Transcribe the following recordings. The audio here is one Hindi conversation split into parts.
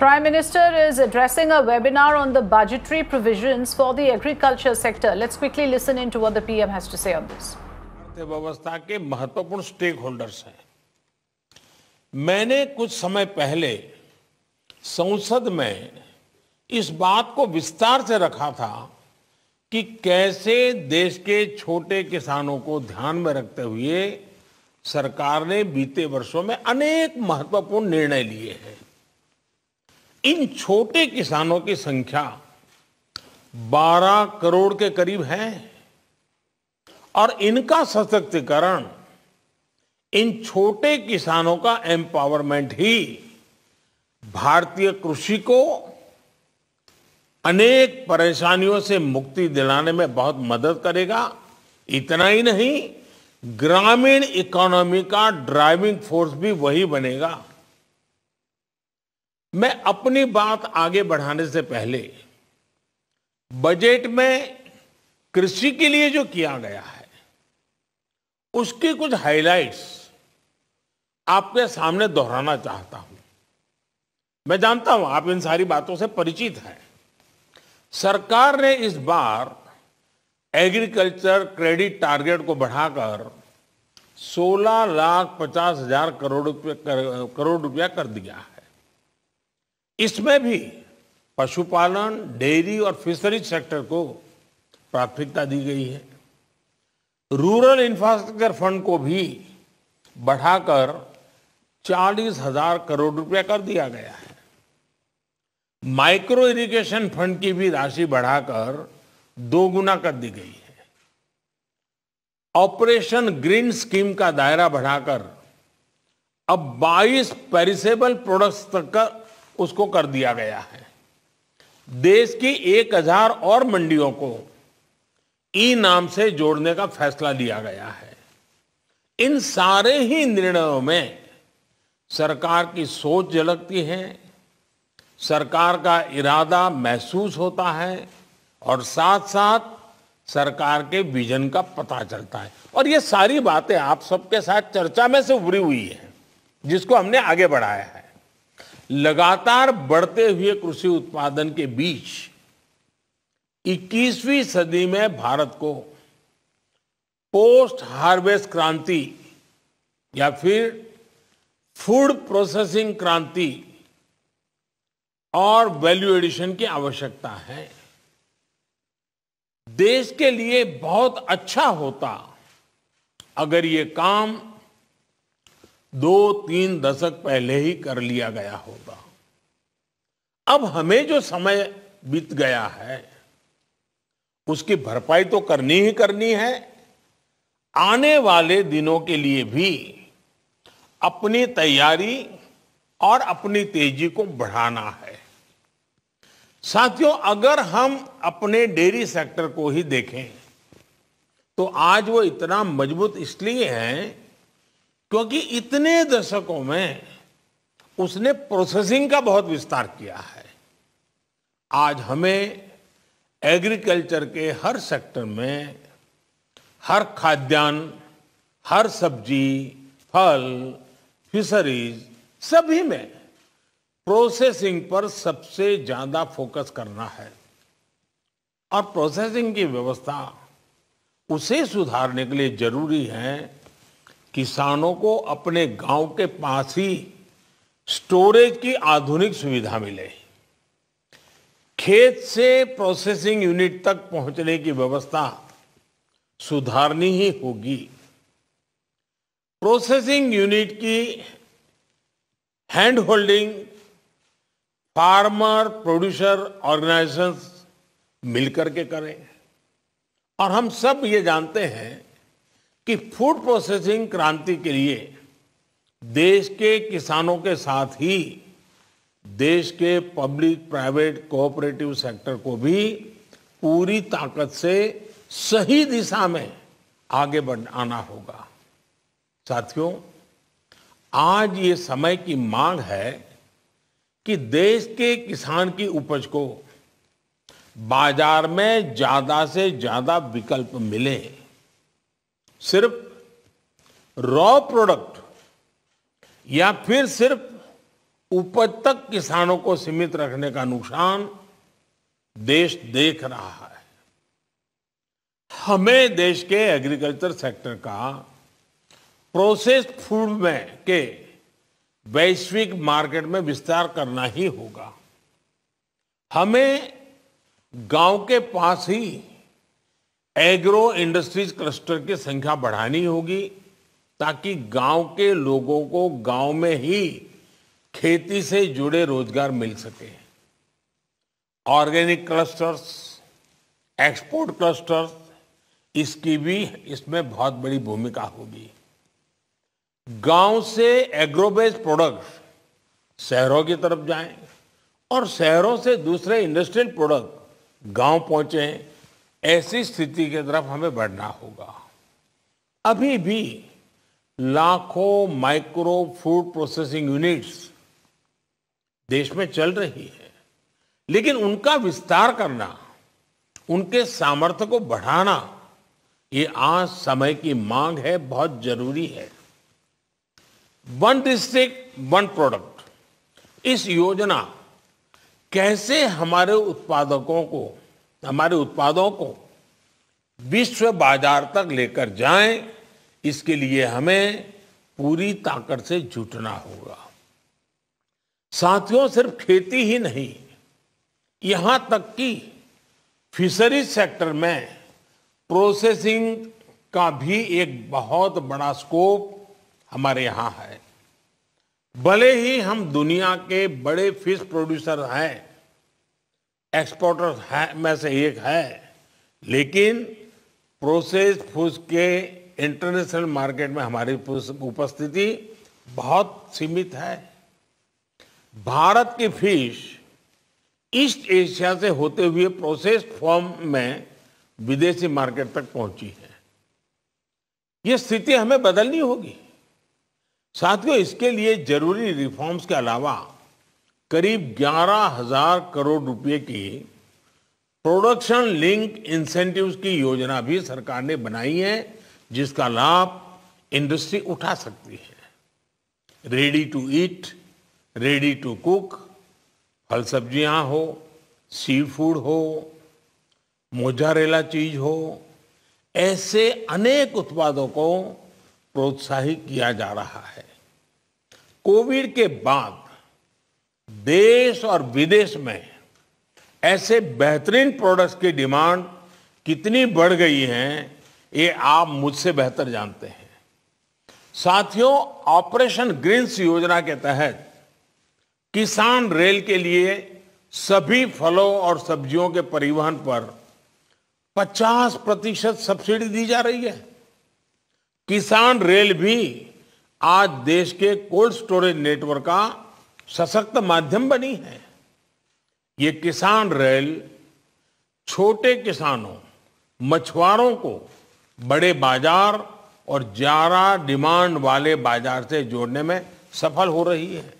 Prime Minister is addressing a webinar on the budgetary provisions for the agriculture sector. Let's quickly listen into what the PM has to say on this. अर्थव्यवस्था के महत्वपूर्ण स्टेक होल्डर्स हैं मैंने कुछ समय पहले संसद में इस बात को विस्तार से रखा था कि कैसे देश के छोटे किसानों को ध्यान में रखते हुए सरकार ने बीते वर्षों में अनेक महत्वपूर्ण निर्णय लिए हैं इन छोटे किसानों की संख्या 12 करोड़ के करीब है और इनका सशक्तिकरण इन छोटे किसानों का एम्पावरमेंट ही भारतीय कृषि को अनेक परेशानियों से मुक्ति दिलाने में बहुत मदद करेगा इतना ही नहीं ग्रामीण इकोनॉमी का ड्राइविंग फोर्स भी वही बनेगा मैं अपनी बात आगे बढ़ाने से पहले बजट में कृषि के लिए जो किया गया है उसके कुछ हाइलाइट्स आपके सामने दोहराना चाहता हूं मैं जानता हूं आप इन सारी बातों से परिचित हैं सरकार ने इस बार एग्रीकल्चर क्रेडिट टारगेट को बढ़ाकर 16 लाख पचास हजार करोड़ रुपया करोड़ रुपया कर दिया है इसमें भी पशुपालन डेयरी और फिशरीज सेक्टर को प्राथमिकता दी गई है रूरल इंफ्रास्ट्रक्चर फंड को भी बढ़ाकर चालीस हजार करोड़ रुपया कर दिया गया है माइक्रो इरिगेशन फंड की भी राशि बढ़ाकर दो गुना कर दी गई है ऑपरेशन ग्रीन स्कीम का दायरा बढ़ाकर अब 22 पेरिसेबल प्रोडक्ट्स तक का उसको कर दिया गया है देश की एक हजार और मंडियों को ई नाम से जोड़ने का फैसला लिया गया है इन सारे ही निर्णयों में सरकार की सोच झलकती है सरकार का इरादा महसूस होता है और साथ साथ सरकार के विजन का पता चलता है और ये सारी बातें आप सबके साथ चर्चा में से उभरी हुई है जिसको हमने आगे बढ़ाया है लगातार बढ़ते हुए कृषि उत्पादन के बीच 21वीं सदी में भारत को पोस्ट हार्वेस्ट क्रांति या फिर फूड प्रोसेसिंग क्रांति और वैल्यू एडिशन की आवश्यकता है देश के लिए बहुत अच्छा होता अगर ये काम दो तीन दशक पहले ही कर लिया गया होगा अब हमें जो समय बीत गया है उसकी भरपाई तो करनी ही करनी है आने वाले दिनों के लिए भी अपनी तैयारी और अपनी तेजी को बढ़ाना है साथियों अगर हम अपने डेयरी सेक्टर को ही देखें तो आज वो इतना मजबूत इसलिए है क्योंकि इतने दशकों में उसने प्रोसेसिंग का बहुत विस्तार किया है आज हमें एग्रीकल्चर के हर सेक्टर में हर खाद्यान्न हर सब्जी फल फिशरीज सभी में प्रोसेसिंग पर सबसे ज़्यादा फोकस करना है और प्रोसेसिंग की व्यवस्था उसे सुधारने के लिए जरूरी है किसानों को अपने गांव के पास ही स्टोरेज की आधुनिक सुविधा मिले खेत से प्रोसेसिंग यूनिट तक पहुंचने की व्यवस्था सुधारनी ही होगी प्रोसेसिंग यूनिट की hand holding farmer producer organisation मिलकर के करें और हम सब ये जानते हैं कि फूड प्रोसेसिंग क्रांति के लिए देश के किसानों के साथ ही देश के पब्लिक प्राइवेट कोऑपरेटिव सेक्टर को भी पूरी ताकत से सही दिशा में आगे बढ़ाना होगा साथियों आज ये समय की मांग है कि देश के किसान की उपज को बाजार में ज़्यादा से ज़्यादा विकल्प मिले सिर्फ रॉ प्रोडक्ट या फिर सिर्फ उपज तक किसानों को सीमित रखने का नुकसान देश देख रहा है हमें देश के एग्रीकल्चर सेक्टर का प्रोसेस्ड फूड में के वैश्विक मार्केट में विस्तार करना ही होगा हमें गांव के पास ही एग्रो इंडस्ट्रीज क्लस्टर की संख्या बढ़ानी होगी ताकि गांव के लोगों को गांव में ही खेती से जुड़े रोजगार मिल सके ऑर्गेनिक क्लस्टर्स एक्सपोर्ट क्लस्टर्स इसकी भी इसमें बहुत बड़ी भूमिका होगी गांव से एग्रो बेस्ड शहरों की तरफ जाएं और शहरों से दूसरे इंडस्ट्रियल प्रोडक्ट गांव पहुंचे ऐसी स्थिति की तरफ हमें बढ़ना होगा अभी भी लाखों माइक्रो फूड प्रोसेसिंग यूनिट्स देश में चल रही है लेकिन उनका विस्तार करना उनके सामर्थ्य को बढ़ाना ये आज समय की मांग है बहुत जरूरी है वन डिस्ट्रिक्ट वन प्रोडक्ट इस योजना कैसे हमारे उत्पादकों को हमारे उत्पादों को विश्व बाजार तक लेकर जाएं इसके लिए हमें पूरी ताकत से जुटना होगा साथियों सिर्फ खेती ही नहीं यहां तक कि फिशरीज सेक्टर में प्रोसेसिंग का भी एक बहुत बड़ा स्कोप हमारे यहां है भले ही हम दुनिया के बड़े फिश प्रोड्यूसर हैं एक्सपोर्टर्स है में से एक है लेकिन प्रोसेस फूड के इंटरनेशनल मार्केट में हमारी उपस्थिति बहुत सीमित है भारत की फिश ईस्ट एशिया से होते हुए प्रोसेस फॉर्म में विदेशी मार्केट तक पहुंची है यह स्थिति हमें बदलनी होगी साथियों इसके लिए जरूरी रिफॉर्म्स के अलावा करीब ग्यारह हजार करोड़ रुपए की प्रोडक्शन लिंक इंसेंटिव्स की योजना भी सरकार ने बनाई है जिसका लाभ इंडस्ट्री उठा सकती है ready to eat ready to cook फल सब्जियां हो सी फूड हो मोजारेला चीज हो ऐसे अनेक उत्पादों को प्रोत्साहित किया जा रहा है कोविड के बाद देश और विदेश में ऐसे बेहतरीन प्रोडक्ट्स की डिमांड कितनी बढ़ गई है ये आप मुझसे बेहतर जानते हैं साथियों ऑपरेशन ग्रीन्स योजना के तहत किसान रेल के लिए सभी फलों और सब्जियों के परिवहन पर 50 प्रतिशत सब्सिडी दी जा रही है किसान रेल भी आज देश के कोल्ड स्टोरेज नेटवर्क का सशक्त माध्यम बनी है ये किसान रेल छोटे किसानों मछुआरों को बड़े बाजार और ज्यादा डिमांड वाले बाजार से जोड़ने में सफल हो रही है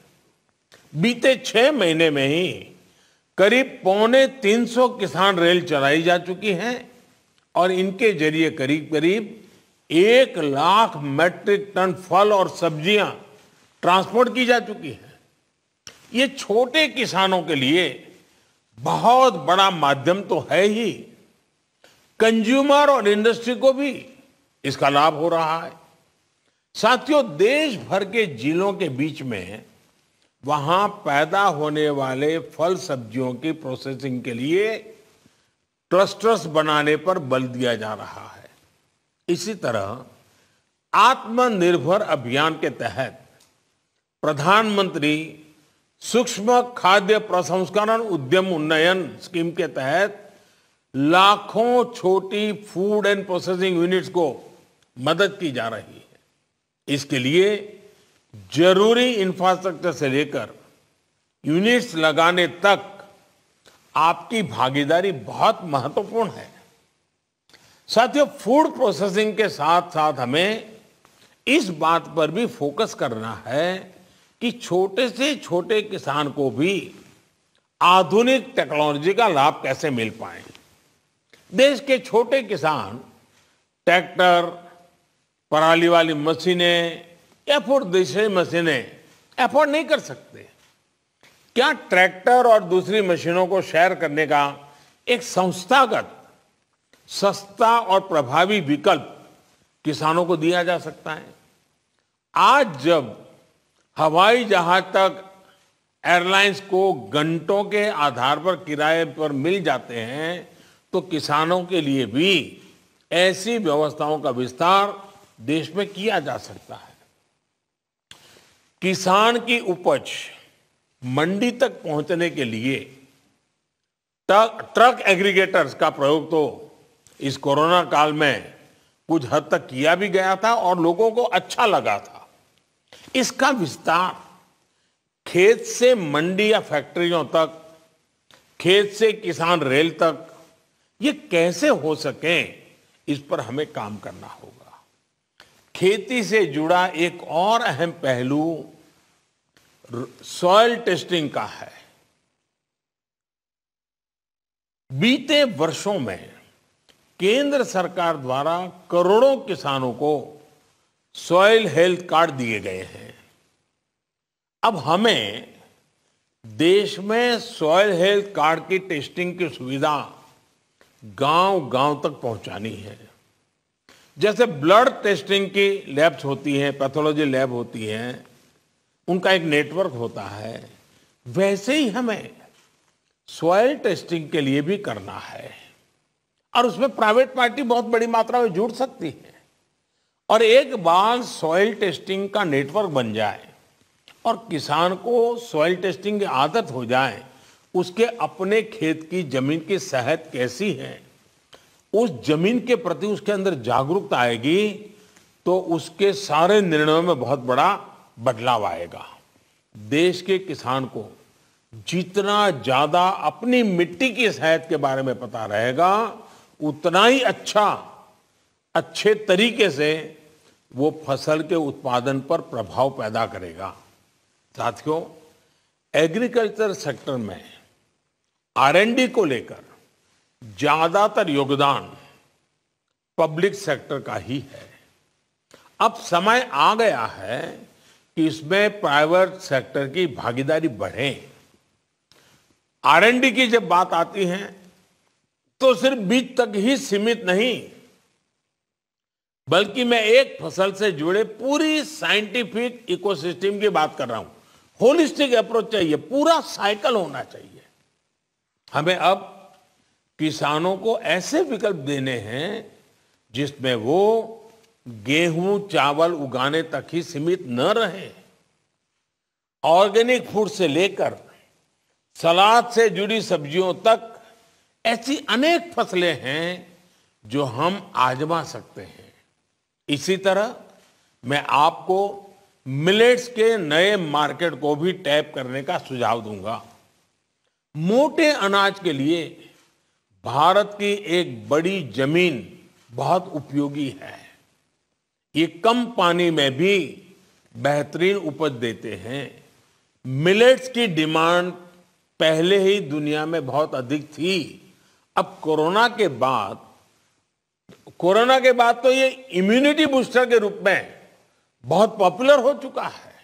बीते छह महीने में ही करीब पौने 300 किसान रेल चलाई जा चुकी हैं और इनके जरिए करीब करीब एक लाख मैट्रिक टन फल और सब्जियां ट्रांसपोर्ट की जा चुकी है ये छोटे किसानों के लिए बहुत बड़ा माध्यम तो है ही कंज्यूमर और इंडस्ट्री को भी इसका लाभ हो रहा है साथियों देश भर के जिलों के बीच में वहां पैदा होने वाले फल सब्जियों की प्रोसेसिंग के लिए क्लस्टर्स बनाने पर बल दिया जा रहा है इसी तरह आत्मनिर्भर अभियान के तहत प्रधानमंत्री सूक्ष्म खाद्य प्रसंस्करण उद्यम उन्नयन स्कीम के तहत लाखों छोटी फूड एंड प्रोसेसिंग यूनिट्स को मदद की जा रही है इसके लिए जरूरी इंफ्रास्ट्रक्चर से लेकर यूनिट्स लगाने तक आपकी भागीदारी बहुत महत्वपूर्ण है साथियों फूड प्रोसेसिंग के साथ साथ हमें इस बात पर भी फोकस करना है कि छोटे से छोटे किसान को भी आधुनिक टेक्नोलॉजी का लाभ कैसे मिल पाए देश के छोटे किसान ट्रैक्टर पराली वाली मशीनें या फिर दूसरी मशीनें एफोर्ड नहीं कर सकते क्या ट्रैक्टर और दूसरी मशीनों को शेयर करने का एक संस्थागत सस्ता और प्रभावी विकल्प किसानों को दिया जा सकता है आज जब हवाई जहाज तक एयरलाइंस को घंटों के आधार पर किराए पर मिल जाते हैं तो किसानों के लिए भी ऐसी व्यवस्थाओं का विस्तार देश में किया जा सकता है किसान की उपज मंडी तक पहुंचने के लिए ट्रक एग्रीगेटर्स का प्रयोग तो इस कोरोना काल में कुछ हद तक किया भी गया था और लोगों को अच्छा लगा था इसका विस्तार खेत से मंडी या फैक्ट्रियों तक खेत से किसान रेल तक ये कैसे हो सके इस पर हमें काम करना होगा खेती से जुड़ा एक और अहम पहलू सॉयल टेस्टिंग का है बीते वर्षों में केंद्र सरकार द्वारा करोड़ों किसानों को सॉयल हेल्थ कार्ड दिए गए हैं अब हमें देश में सॉयल हेल्थ कार्ड की टेस्टिंग की सुविधा गांव गांव तक पहुंचानी है जैसे ब्लड टेस्टिंग की लैब्स होती हैं पैथोलॉजी लैब होती हैं उनका एक नेटवर्क होता है वैसे ही हमें सॉयल टेस्टिंग के लिए भी करना है और उसमें प्राइवेट पार्टी बहुत बड़ी मात्रा में जुड़ सकती है और एक बार सॉइल टेस्टिंग का नेटवर्क बन जाए और किसान को सॉइल टेस्टिंग की आदत हो जाए उसके अपने खेत की जमीन की सेहत कैसी है उस जमीन के प्रति उसके अंदर जागरूकता आएगी तो उसके सारे निर्णयों में बहुत बड़ा बदलाव आएगा देश के किसान को जितना ज़्यादा अपनी मिट्टी की सेहत के बारे में पता रहेगा उतना ही अच्छा अच्छे तरीके से वो फसल के उत्पादन पर प्रभाव पैदा करेगा साथियों एग्रीकल्चर सेक्टर में आरएनडी को लेकर ज्यादातर योगदान पब्लिक सेक्टर का ही है अब समय आ गया है कि इसमें प्राइवेट सेक्टर की भागीदारी बढ़े आरएनडी की जब बात आती है तो सिर्फ बीच तक ही सीमित नहीं बल्कि मैं एक फसल से जुड़े पूरी साइंटिफिक इकोसिस्टम की बात कर रहा हूं होलिस्टिक अप्रोच चाहिए पूरा साइकिल होना चाहिए हमें अब किसानों को ऐसे विकल्प देने हैं जिसमें वो गेहूं चावल उगाने तक ही सीमित न रहे ऑर्गेनिक फूड से लेकर सलाद से जुड़ी सब्जियों तक ऐसी अनेक फसलें हैं जो हम आजमा सकते हैं इसी तरह मैं आपको मिलेट्स के नए मार्केट को भी टैप करने का सुझाव दूंगा मोटे अनाज के लिए भारत की एक बड़ी जमीन बहुत उपयोगी है ये कम पानी में भी बेहतरीन उपज देते हैं मिलेट्स की डिमांड पहले ही दुनिया में बहुत अधिक थी अब कोरोना के बाद कोरोना के बाद तो ये इम्यूनिटी बूस्टर के रूप में बहुत पॉपुलर हो चुका है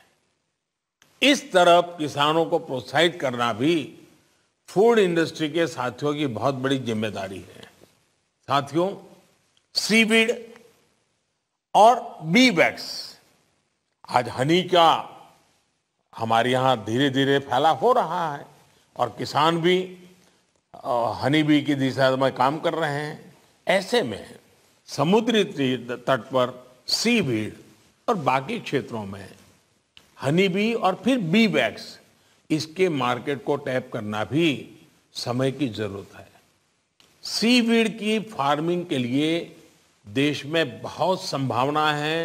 इस तरफ किसानों को प्रोत्साहित करना भी फूड इंडस्ट्री के साथियों की बहुत बड़ी जिम्मेदारी है साथियों सीवीड और बी वैक्स आज हनी का हमारे यहां धीरे धीरे फैलाव हो रहा है और किसान भी हनी बी की दिशा में काम कर रहे हैं ऐसे में समुद्री तट पर सी वीड और बाकी क्षेत्रों में हनी बी और फिर बी वैक्स इसके मार्केट को टैप करना भी समय की जरूरत है सी वीड की फार्मिंग के लिए देश में बहुत संभावना है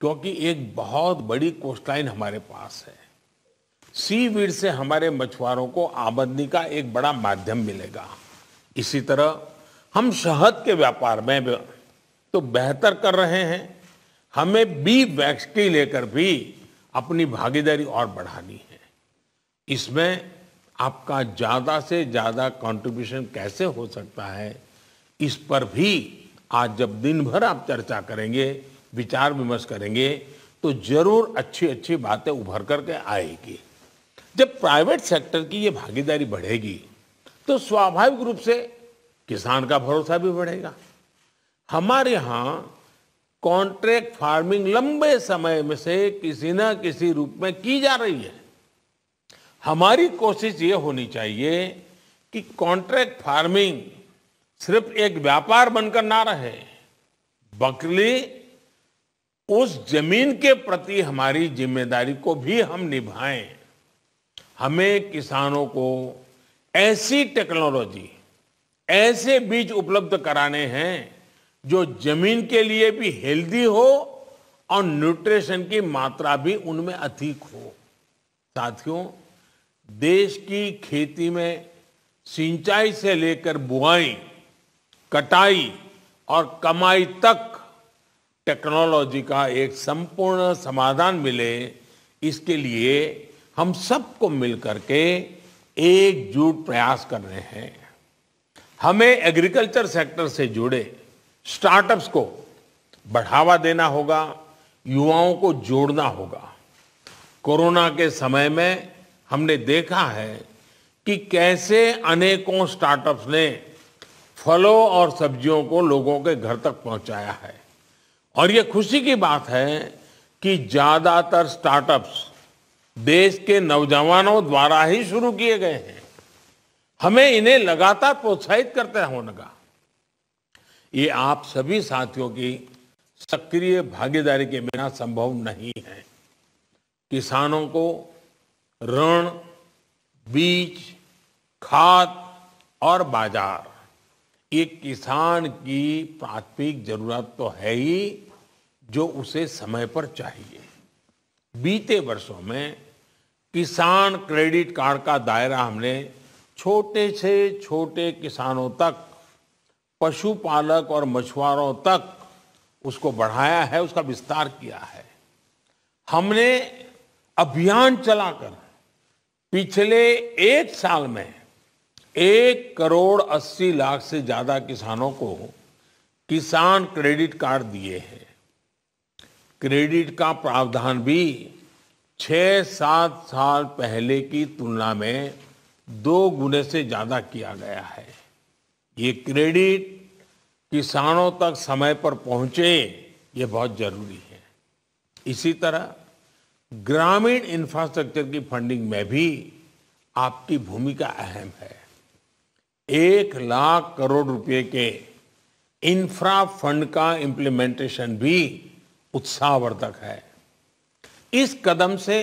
क्योंकि एक बहुत बड़ी कोस्टलाइन हमारे पास है सी वीड से हमारे मछुआरों को आमदनी का एक बड़ा माध्यम मिलेगा इसी तरह हम शहद के व्यापार में तो बेहतर कर रहे हैं हमें बी वैक्स की लेकर भी अपनी भागीदारी और बढ़ानी है इसमें आपका ज़्यादा से ज़्यादा कंट्रीब्यूशन कैसे हो सकता है इस पर भी आज जब दिन भर आप चर्चा करेंगे विचार विमर्श करेंगे तो जरूर अच्छी अच्छी बातें उभर करके आएगी जब प्राइवेट सेक्टर की ये भागीदारी बढ़ेगी तो स्वाभाविक रूप से किसान का भरोसा भी बढ़ेगा हमारे यहाँ कॉन्ट्रैक्ट फार्मिंग लंबे समय में से किसी न किसी रूप में की जा रही है हमारी कोशिश ये होनी चाहिए कि कॉन्ट्रैक्ट फार्मिंग सिर्फ एक व्यापार बनकर ना रहे बकली उस जमीन के प्रति हमारी जिम्मेदारी को भी हम निभाएं हमें किसानों को ऐसी टेक्नोलॉजी ऐसे बीज उपलब्ध कराने हैं जो जमीन के लिए भी हेल्दी हो और न्यूट्रिशन की मात्रा भी उनमें अधिक हो साथियों देश की खेती में सिंचाई से लेकर बुआई कटाई और कमाई तक टेक्नोलॉजी का एक संपूर्ण समाधान मिले इसके लिए हम सबको मिलकर के एकजुट प्रयास कर रहे हैं हमें एग्रीकल्चर सेक्टर से जुड़े स्टार्टअप्स को बढ़ावा देना होगा युवाओं को जोड़ना होगा कोरोना के समय में हमने देखा है कि कैसे अनेकों स्टार्टअप्स ने फलों और सब्जियों को लोगों के घर तक पहुंचाया है और ये खुशी की बात है कि ज़्यादातर स्टार्टअप्स देश के नौजवानों द्वारा ही शुरू किए गए हैं हमें इन्हें लगातार प्रोत्साहित करते होने का ये आप सभी साथियों की सक्रिय भागीदारी के बिना संभव नहीं है किसानों को ऋण बीज खाद और बाजार ये किसान की प्राथमिक जरूरत तो है ही जो उसे समय पर चाहिए बीते वर्षों में किसान क्रेडिट कार्ड का दायरा हमने छोटे से छोटे किसानों तक पशुपालक और मछुआरों तक उसको बढ़ाया है उसका विस्तार किया है हमने अभियान चलाकर पिछले एक साल में एक करोड़ अस्सी लाख से ज़्यादा किसानों को किसान क्रेडिट कार्ड दिए हैं क्रेडिट का प्रावधान भी छह सात साल पहले की तुलना में दो गुने से ज़्यादा किया गया है ये क्रेडिट किसानों तक समय पर पहुंचे ये बहुत जरूरी है इसी तरह ग्रामीण इंफ्रास्ट्रक्चर की फंडिंग में भी आपकी भूमिका अहम है एक लाख करोड़ रुपए के इंफ्रा फंड का इम्प्लीमेंटेशन भी उत्साहवर्धक है इस कदम से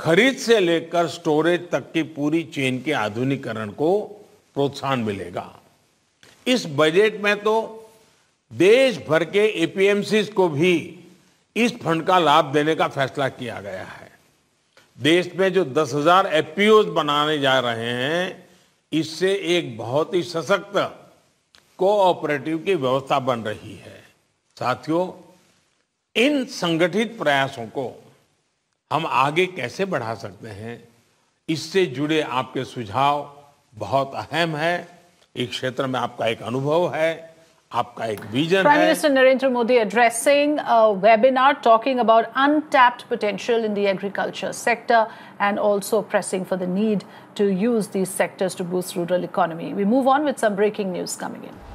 खरीद से लेकर स्टोरेज तक की पूरी चेन के आधुनिकरण को प्रोत्साहन मिलेगा इस बजट में तो देश भर के एपीएमसी को भी इस फंड का लाभ देने का फैसला किया गया है देश में जो 10,000 हजार बनाने जा रहे हैं इससे एक बहुत ही सशक्त कोऑपरेटिव की व्यवस्था बन रही है साथियों इन संगठित प्रयासों को हम आगे कैसे बढ़ा सकते हैं इससे जुड़े आपके सुझाव बहुत अहम है Prime Minister Narendra Modi addressing a webinar talking about untapped potential in the agriculture sector and also pressing for the need to use these sectors to boost rural economy. We move on with some breaking news coming in.